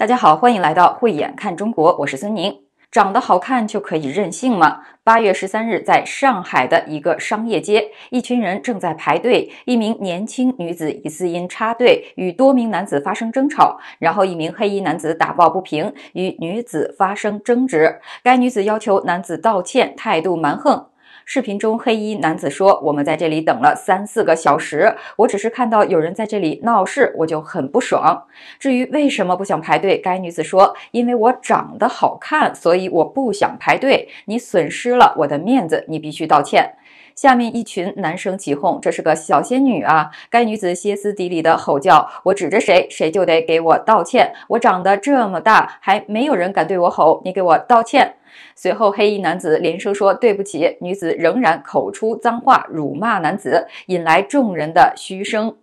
大家好，欢迎来到慧眼看中国，我是孙宁。长得好看就可以任性吗？八月十三日，在上海的一个商业街，一群人正在排队，一名年轻女子疑似因插队与多名男子发生争吵，然后一名黑衣男子打抱不平，与女子发生争执，该女子要求男子道歉，态度蛮横。视频中，黑衣男子说：“我们在这里等了三四个小时，我只是看到有人在这里闹事，我就很不爽。至于为什么不想排队，该女子说：‘因为我长得好看，所以我不想排队。你损失了我的面子，你必须道歉。’”下面一群男生起哄：“这是个小仙女啊！”该女子歇斯底里的吼叫：“我指着谁，谁就得给我道歉！我长得这么大，还没有人敢对我吼！你给我道歉！”随后，黑衣男子连声说：“对不起。”女子仍然口出脏话辱骂男子，引来众人的嘘声。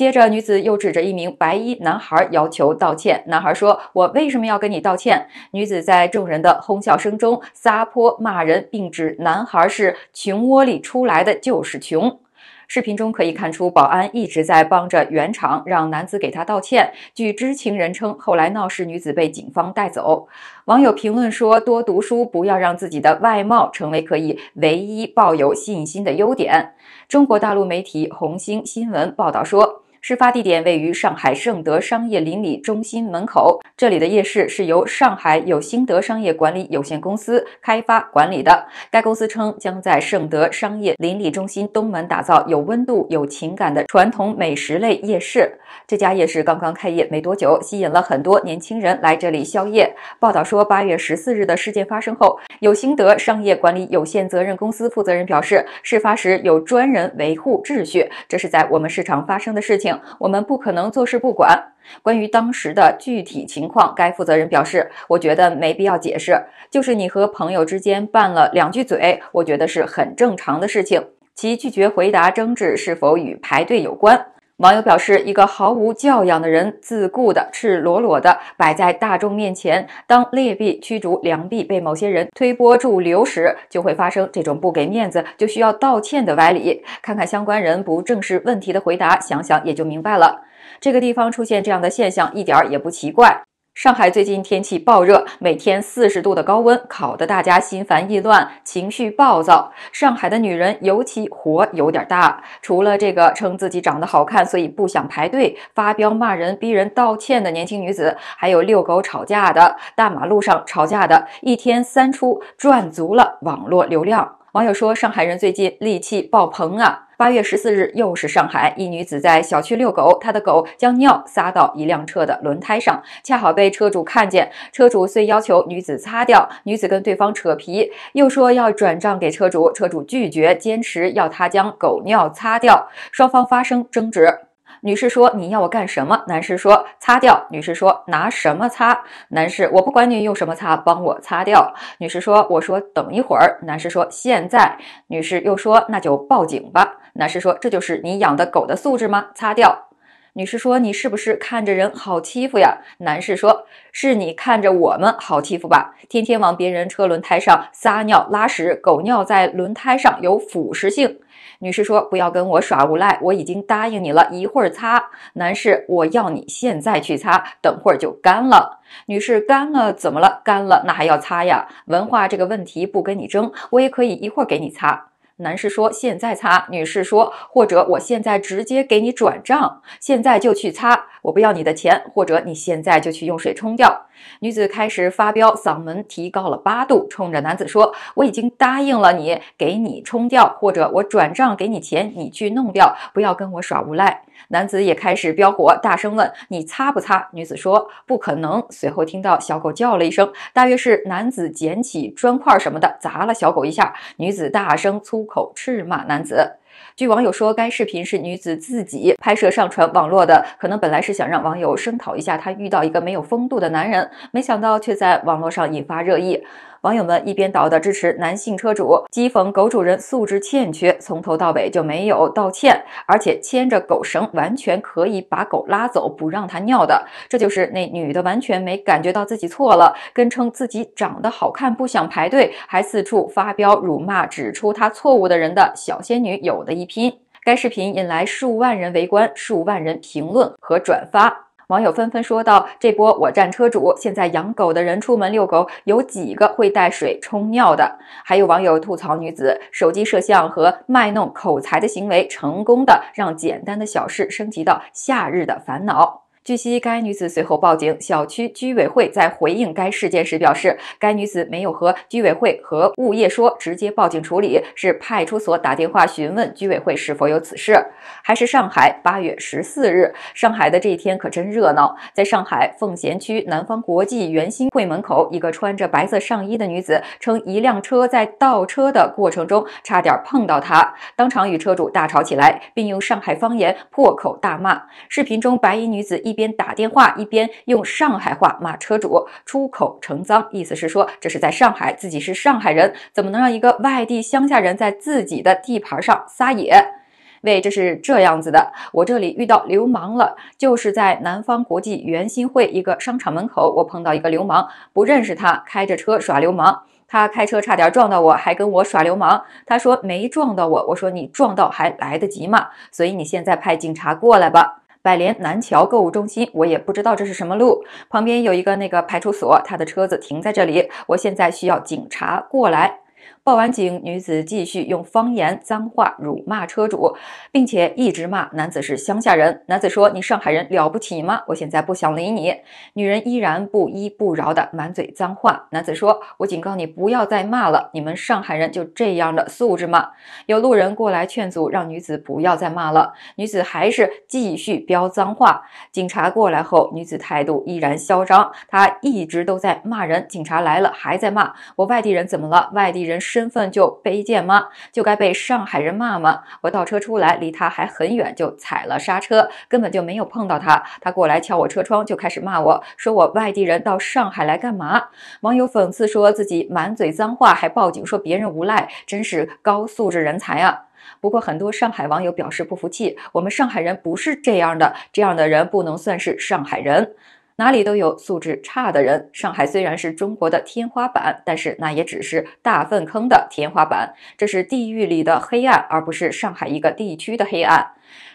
接着，女子又指着一名白衣男孩要求道歉。男孩说：“我为什么要跟你道歉？”女子在众人的哄笑声中撒泼骂人，并指男孩是穷窝里出来的，就是穷。视频中可以看出，保安一直在帮着圆场，让男子给他道歉。据知情人称，后来闹事女子被警方带走。网友评论说：“多读书，不要让自己的外貌成为可以唯一抱有信心的优点。”中国大陆媒体红星新闻报道说。事发地点位于上海盛德商业邻里中心门口，这里的夜市是由上海有兴德商业管理有限公司开发管理的。该公司称，将在盛德商业邻里中心东门打造有温度、有情感的传统美食类夜市。这家夜市刚刚开业没多久，吸引了很多年轻人来这里宵夜。报道说，八月十四日的事件发生后，有兴德商业管理有限责任公司负责人表示，事发时有专人维护秩序，这是在我们市场发生的事情。我们不可能坐视不管。关于当时的具体情况，该负责人表示：“我觉得没必要解释，就是你和朋友之间拌了两句嘴，我觉得是很正常的事情。”其拒绝回答争执是否与排队有关。网友表示，一个毫无教养的人，自顾的赤裸裸的摆在大众面前，当劣币驱逐良币被某些人推波助流时，就会发生这种不给面子就需要道歉的歪理。看看相关人不正视问题的回答，想想也就明白了。这个地方出现这样的现象，一点儿也不奇怪。上海最近天气暴热，每天四十度的高温，烤得大家心烦意乱，情绪暴躁。上海的女人尤其火，有点大。除了这个称自己长得好看，所以不想排队，发飙骂人、逼人道歉的年轻女子，还有遛狗吵架的，大马路上吵架的，一天三出，赚足了网络流量。网友说：“上海人最近戾气爆棚啊！”八月十四日，又是上海一女子在小区遛狗，她的狗将尿撒到一辆车的轮胎上，恰好被车主看见。车主遂要求女子擦掉，女子跟对方扯皮，又说要转账给车主，车主拒绝，坚持要她将狗尿擦掉，双方发生争执。女士说：“你要我干什么？”男士说：“擦掉。”女士说：“拿什么擦？”男士：“我不管你用什么擦，帮我擦掉。”女士说：“我说等一会儿。”男士说：“现在。”女士又说：“那就报警吧。”男士说：“这就是你养的狗的素质吗？擦掉。”女士说：“你是不是看着人好欺负呀？”男士说：“是你看着我们好欺负吧？天天往别人车轮胎上撒尿拉屎，狗尿在轮胎上有腐蚀性。”女士说：“不要跟我耍无赖，我已经答应你了，一会儿擦。”男士：“我要你现在去擦，等会儿就干了。”女士：“干了怎么了？干了那还要擦呀？”文化这个问题不跟你争，我也可以一会儿给你擦。男士说：“现在擦。”女士说：“或者我现在直接给你转账，现在就去擦，我不要你的钱，或者你现在就去用水冲掉。”女子开始发飙，嗓门提高了八度，冲着男子说：“我已经答应了你，给你冲掉，或者我转账给你钱，你去弄掉，不要跟我耍无赖。”男子也开始飙火，大声问：“你擦不擦？”女子说：“不可能。”随后听到小狗叫了一声，大约是男子捡起砖块什么的砸了小狗一下。女子大声粗口斥骂男子。据网友说，该视频是女子自己拍摄上传网络的，可能本来是想让网友声讨一下她遇到一个没有风度的男人，没想到却在网络上引发热议。网友们一边倒的支持男性车主，讥讽狗主人素质欠缺，从头到尾就没有道歉，而且牵着狗绳完全可以把狗拉走，不让它尿的。这就是那女的完全没感觉到自己错了，跟称自己长得好看不想排队，还四处发飙辱骂指出她错误的人的小仙女有的一拼。该视频引来数万人围观，数万人评论和转发。网友纷纷说道：“这波我站车主，现在养狗的人出门遛狗，有几个会带水冲尿的？”还有网友吐槽女子手机摄像和卖弄口才的行为，成功的让简单的小事升级到夏日的烦恼。据悉，该女子随后报警。小区居委会在回应该事件时表示，该女子没有和居委会和物业说，直接报警处理，是派出所打电话询问居委会是否有此事。还是上海？八月十四日，上海的这一天可真热闹。在上海奉贤区南方国际园心会门口，一个穿着白色上衣的女子称，一辆车在倒车的过程中差点碰到她，当场与车主大吵起来，并用上海方言破口大骂。视频中，白衣女子一边。边打电话一边用上海话骂车主，出口成脏，意思是说这是在上海，自己是上海人，怎么能让一个外地乡下人在自己的地盘上撒野？喂，这是这样子的，我这里遇到流氓了，就是在南方国际圆心会一个商场门口，我碰到一个流氓，不认识他，开着车耍流氓，他开车差点撞到我，还跟我耍流氓，他说没撞到我，我说你撞到还来得及吗？所以你现在派警察过来吧。百联南桥购物中心，我也不知道这是什么路。旁边有一个那个派出所，他的车子停在这里。我现在需要警察过来。报完警，女子继续用方言脏话辱骂车主，并且一直骂男子是乡下人。男子说：“你上海人了不起吗？我现在不想理你。”女人依然不依不饶的满嘴脏话。男子说：“我警告你不要再骂了，你们上海人就这样的素质吗？”有路人过来劝阻，让女子不要再骂了。女子还是继续飙脏话。警察过来后，女子态度依然嚣张，她一直都在骂人。警察来了还在骂我外地人怎么了？外地人。身份就卑贱吗？就该被上海人骂吗？我倒车出来，离他还很远就踩了刹车，根本就没有碰到他。他过来敲我车窗，就开始骂我说我外地人到上海来干嘛？网友讽刺说自己满嘴脏话，还报警说别人无赖，真是高素质人才啊！不过很多上海网友表示不服气，我们上海人不是这样的，这样的人不能算是上海人。哪里都有素质差的人。上海虽然是中国的天花板，但是那也只是大粪坑的天花板。这是地狱里的黑暗，而不是上海一个地区的黑暗。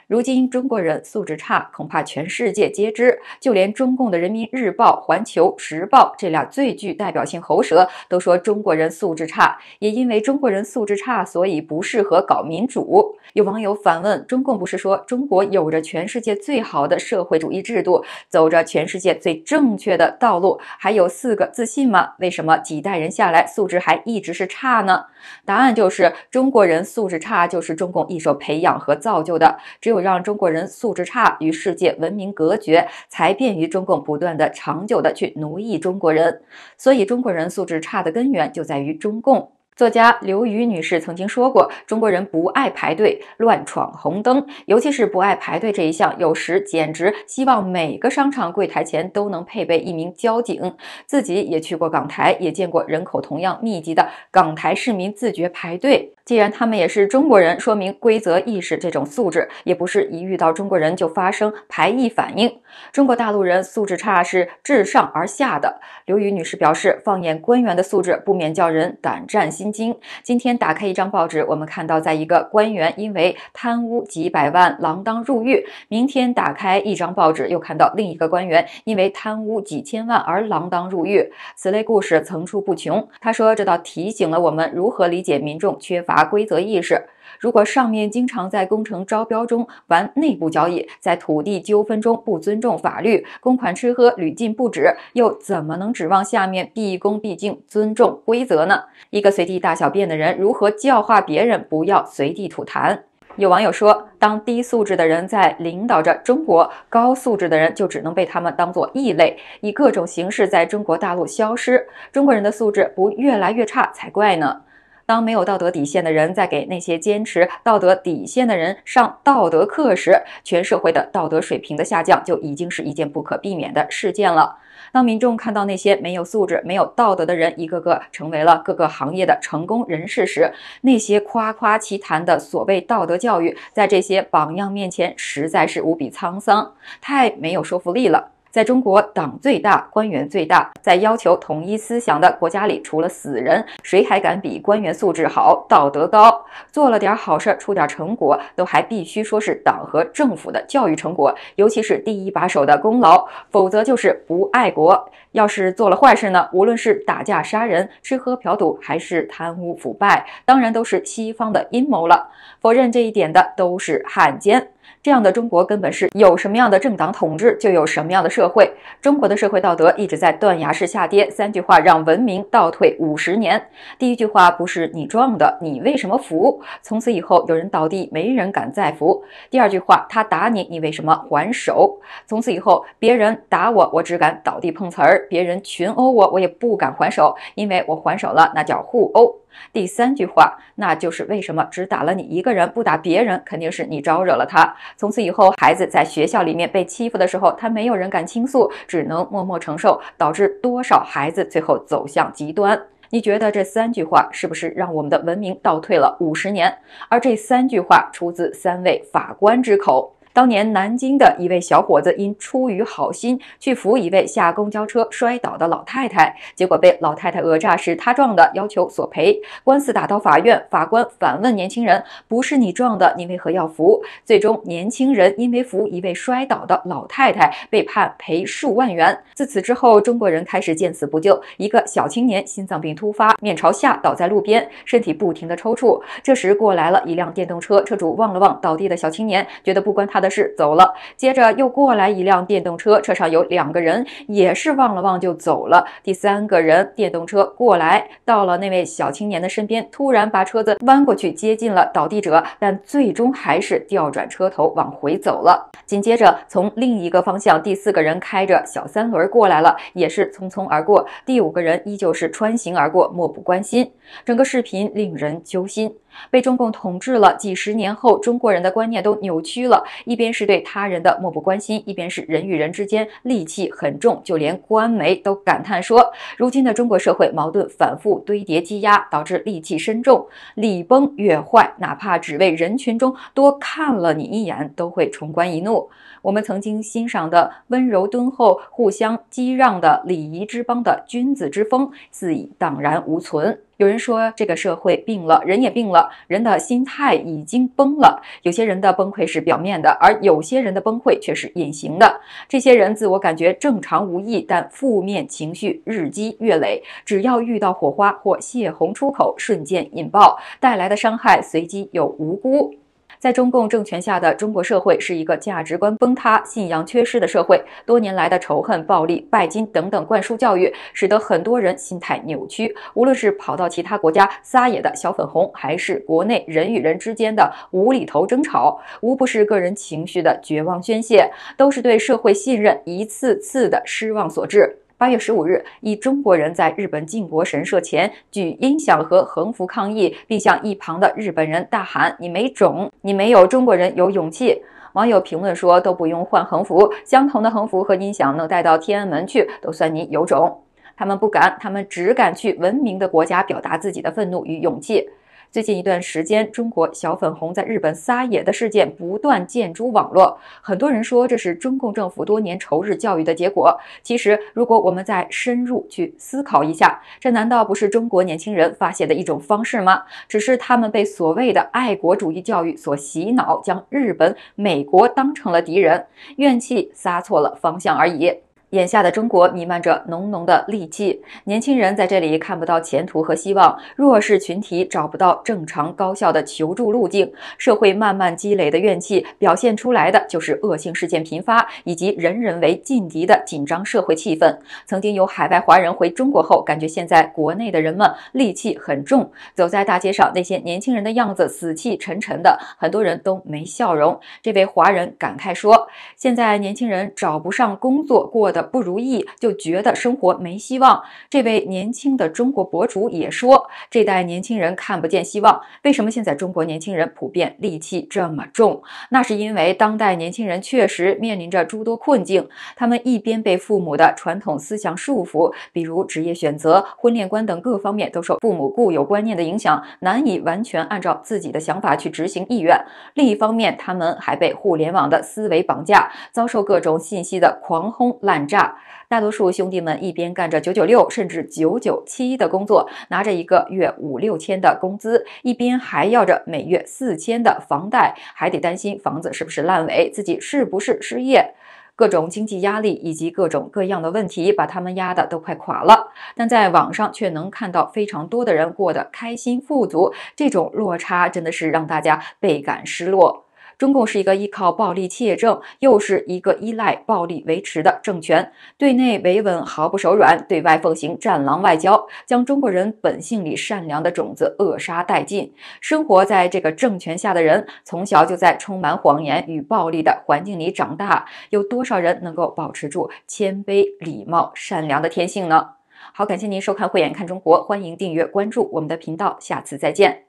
如今中国人素质差，恐怕全世界皆知。就连中共的《人民日报》《环球时报》这俩最具代表性喉舌都说中国人素质差，也因为中国人素质差，所以不适合搞民主。有网友反问：中共不是说中国有着全世界最好的社会主义制度，走着全世界最正确的道路，还有四个自信吗？为什么几代人下来素质还一直是差呢？答案就是中国人素质差，就是中共一手培养和造就的。只有让中国人素质差与世界文明隔绝，才便于中共不断的、长久的去奴役中国人。所以，中国人素质差的根源就在于中共。作家刘宇女士曾经说过：“中国人不爱排队，乱闯红灯，尤其是不爱排队这一项，有时简直希望每个商场柜台前都能配备一名交警。”自己也去过港台，也见过人口同样密集的港台市民自觉排队。既然他们也是中国人，说明规则意识这种素质也不是一遇到中国人就发生排异反应。中国大陆人素质差是自上而下的。刘宇女士表示：“放眼官员的素质，不免叫人胆战心。”今今今天打开一张报纸，我们看到在一个官员因为贪污几百万锒铛入狱；明天打开一张报纸，又看到另一个官员因为贪污几千万而锒铛入狱。此类故事层出不穷。他说，这倒提醒了我们如何理解民众缺乏规则意识。如果上面经常在工程招标中玩内部交易，在土地纠纷中不尊重法律，公款吃喝屡禁不止，又怎么能指望下面毕恭毕敬、尊重规则呢？一个随地大小便的人，如何教化别人不要随地吐痰？有网友说，当低素质的人在领导着中国，高素质的人就只能被他们当作异类，以各种形式在中国大陆消失。中国人的素质不越来越差才怪呢？当没有道德底线的人在给那些坚持道德底线的人上道德课时，全社会的道德水平的下降就已经是一件不可避免的事件了。当民众看到那些没有素质、没有道德的人一个个成为了各个行业的成功人士时，那些夸夸其谈的所谓道德教育，在这些榜样面前实在是无比沧桑，太没有说服力了。在中国，党最大，官员最大。在要求统一思想的国家里，除了死人，谁还敢比官员素质好、道德高？做了点好事、出点成果，都还必须说是党和政府的教育成果，尤其是第一把手的功劳，否则就是不爱国。要是做了坏事呢？无论是打架杀人、吃喝嫖赌，还是贪污腐败，当然都是西方的阴谋了。否认这一点的，都是汉奸。这样的中国根本是有什么样的政党统治，就有什么样的社会。中国的社会道德一直在断崖式下跌。三句话让文明倒退五十年。第一句话不是你撞的，你为什么扶？从此以后有人倒地，没人敢再扶。第二句话他打你，你为什么还手？从此以后别人打我，我只敢倒地碰瓷儿；别人群殴我，我也不敢还手，因为我还手了，那叫互殴。第三句话，那就是为什么只打了你一个人，不打别人，肯定是你招惹了他。从此以后，孩子在学校里面被欺负的时候，他没有人敢倾诉，只能默默承受，导致多少孩子最后走向极端。你觉得这三句话是不是让我们的文明倒退了五十年？而这三句话出自三位法官之口。当年南京的一位小伙子因出于好心去扶一位下公交车摔倒的老太太，结果被老太太讹诈，是他撞的，要求索赔。官司打到法院，法官反问年轻人：“不是你撞的，你为何要扶？”最终，年轻人因为扶一位摔倒的老太太被判赔数万元。自此之后，中国人开始见死不救。一个小青年心脏病突发，面朝下倒在路边，身体不停的抽搐。这时过来了一辆电动车，车主望了望倒地的小青年，觉得不关他的。的是走了，接着又过来一辆电动车，车上有两个人，也是望了望就走了。第三个人，电动车过来到了那位小青年的身边，突然把车子弯过去接近了倒地者，但最终还是调转车头往回走了。紧接着，从另一个方向，第四个人开着小三轮过来了，也是匆匆而过。第五个人依旧是穿行而过，漠不关心。整个视频令人揪心。被中共统治了几十年后，中国人的观念都扭曲了。一边是对他人的漠不关心，一边是人与人之间戾气很重。就连官媒都感叹说，如今的中国社会矛盾反复堆叠积压，导致戾气深重，礼崩乐坏。哪怕只为人群中多看了你一眼，都会冲冠一怒。我们曾经欣赏的温柔敦厚、互相激让的礼仪之邦的君子之风，自已荡然无存。有人说，这个社会病了，人也病了，人的心态已经崩了。有些人的崩溃是表面的，而有些人的崩溃却是隐形的。这些人自我感觉正常无异，但负面情绪日积月累，只要遇到火花或泄洪出口，瞬间引爆，带来的伤害随机又无辜。在中共政权下的中国社会是一个价值观崩塌、信仰缺失的社会。多年来的仇恨、暴力、拜金等等灌输教育，使得很多人心态扭曲。无论是跑到其他国家撒野的小粉红，还是国内人与人之间的无厘头争吵，无不是个人情绪的绝望宣泄，都是对社会信任一次次的失望所致。八月十五日，一中国人在日本靖国神社前举音响和横幅抗议，并向一旁的日本人大喊：“你没种，你没有中国人有勇气。”网友评论说：“都不用换横幅，相同的横幅和音响能带到天安门去，都算你有种。”他们不敢，他们只敢去文明的国家表达自己的愤怒与勇气。最近一段时间，中国小粉红在日本撒野的事件不断见诸网络，很多人说这是中共政府多年仇日教育的结果。其实，如果我们再深入去思考一下，这难道不是中国年轻人发泄的一种方式吗？只是他们被所谓的爱国主义教育所洗脑，将日本、美国当成了敌人，怨气撒错了方向而已。眼下的中国弥漫着浓浓的戾气，年轻人在这里看不到前途和希望，弱势群体找不到正常高效的求助路径，社会慢慢积累的怨气表现出来的就是恶性事件频发以及人人为劲敌的紧张社会气氛。曾经有海外华人回中国后，感觉现在国内的人们戾气很重，走在大街上那些年轻人的样子死气沉沉的，很多人都没笑容。这位华人感慨说：“现在年轻人找不上工作，过的。”不如意就觉得生活没希望。这位年轻的中国博主也说，这代年轻人看不见希望。为什么现在中国年轻人普遍戾气这么重？那是因为当代年轻人确实面临着诸多困境。他们一边被父母的传统思想束缚，比如职业选择、婚恋观等各方面都受父母固有观念的影响，难以完全按照自己的想法去执行意愿；另一方面，他们还被互联网的思维绑架，遭受各种信息的狂轰滥。炸！大多数兄弟们一边干着九九六甚至九九七的工作，拿着一个月五六千的工资，一边还要着每月四千的房贷，还得担心房子是不是烂尾，自己是不是失业，各种经济压力以及各种各样的问题，把他们压的都快垮了。但在网上却能看到非常多的人过得开心富足，这种落差真的是让大家倍感失落。中共是一个依靠暴力窃政，又是一个依赖暴力维持的政权。对内维稳毫不手软，对外奉行战狼外交，将中国人本性里善良的种子扼杀殆尽。生活在这个政权下的人，从小就在充满谎言与暴力的环境里长大。有多少人能够保持住谦卑、礼貌、善良的天性呢？好，感谢您收看《慧眼看中国》，欢迎订阅关注我们的频道，下次再见。